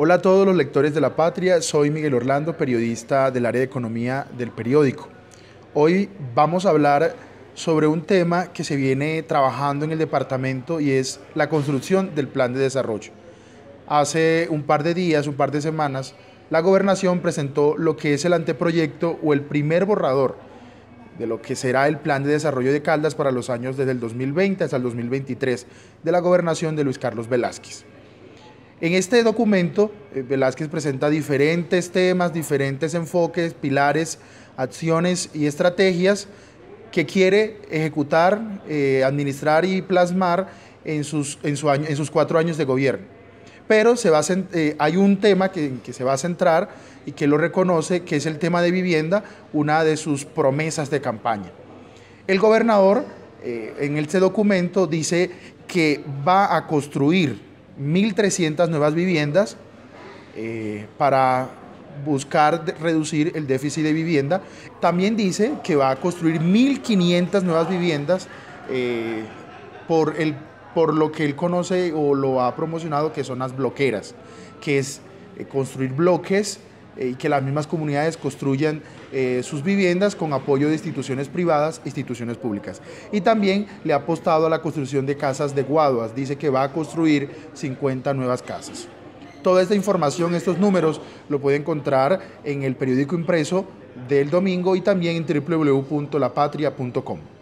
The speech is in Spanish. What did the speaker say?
Hola a todos los lectores de La Patria, soy Miguel Orlando, periodista del área de economía del periódico. Hoy vamos a hablar sobre un tema que se viene trabajando en el departamento y es la construcción del plan de desarrollo. Hace un par de días, un par de semanas, la gobernación presentó lo que es el anteproyecto o el primer borrador de lo que será el plan de desarrollo de Caldas para los años desde el 2020 hasta el 2023 de la gobernación de Luis Carlos Velázquez. En este documento, eh, Velázquez presenta diferentes temas, diferentes enfoques, pilares, acciones y estrategias que quiere ejecutar, eh, administrar y plasmar en sus, cuatro años de gobierno. Pero se eh, hay un tema que, en que se va a centrar y que lo reconoce, que es el tema de vivienda, una de sus promesas de campaña. El gobernador en este documento dice que va a construir 1.300 nuevas viviendas eh, para buscar reducir el déficit de vivienda. También dice que va a construir 1.500 nuevas viviendas eh, por, el, por lo que él conoce o lo ha promocionado, que son las bloqueras, que es eh, construir bloques eh, y que las mismas comunidades construyan eh, sus viviendas con apoyo de instituciones privadas, instituciones públicas. Y también le ha apostado a la construcción de casas de guaduas, dice que va a construir 50 nuevas casas. Toda esta información, estos números, lo puede encontrar en el periódico impreso del domingo y también en www.lapatria.com.